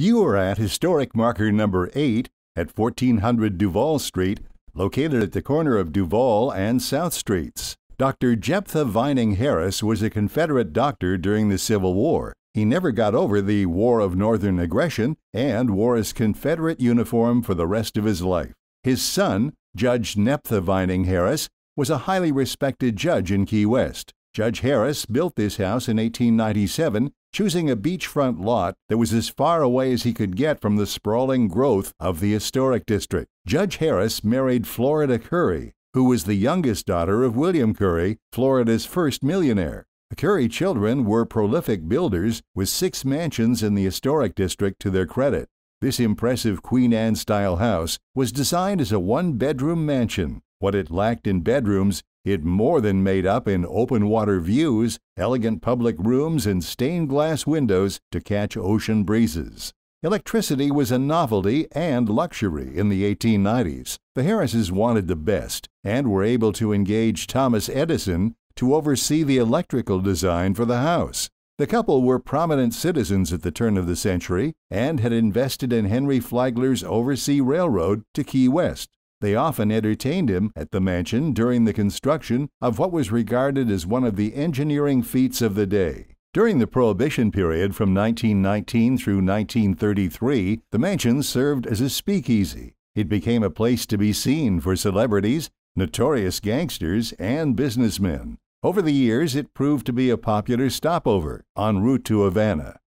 You are at historic marker number 8 at 1400 Duval Street, located at the corner of Duval and South Streets. Dr. Jephthah Vining Harris was a Confederate doctor during the Civil War. He never got over the War of Northern Aggression and wore his Confederate uniform for the rest of his life. His son, Judge Neptha Vining Harris, was a highly respected judge in Key West. Judge Harris built this house in 1897 choosing a beachfront lot that was as far away as he could get from the sprawling growth of the historic district. Judge Harris married Florida Curry, who was the youngest daughter of William Curry, Florida's first millionaire. The Curry children were prolific builders with six mansions in the historic district to their credit. This impressive Queen Anne style house was designed as a one bedroom mansion. What it lacked in bedrooms, it more than made up in open water views, elegant public rooms, and stained glass windows to catch ocean breezes. Electricity was a novelty and luxury in the 1890s. The Harrises wanted the best and were able to engage Thomas Edison to oversee the electrical design for the house. The couple were prominent citizens at the turn of the century and had invested in Henry Flagler's Oversea Railroad to Key West. They often entertained him at the mansion during the construction of what was regarded as one of the engineering feats of the day. During the Prohibition period from 1919 through 1933, the mansion served as a speakeasy. It became a place to be seen for celebrities, notorious gangsters, and businessmen. Over the years, it proved to be a popular stopover en route to Havana.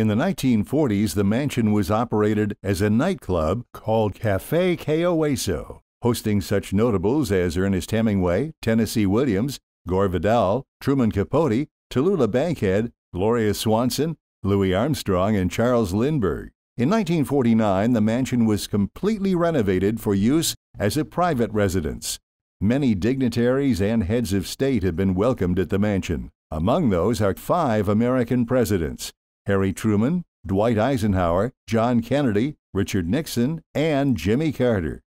In the 1940s, the mansion was operated as a nightclub called Cafe Caoeso, hosting such notables as Ernest Hemingway, Tennessee Williams, Gore Vidal, Truman Capote, Tallulah Bankhead, Gloria Swanson, Louis Armstrong, and Charles Lindbergh. In 1949, the mansion was completely renovated for use as a private residence. Many dignitaries and heads of state have been welcomed at the mansion. Among those are five American presidents Harry Truman, Dwight Eisenhower, John Kennedy, Richard Nixon, and Jimmy Carter.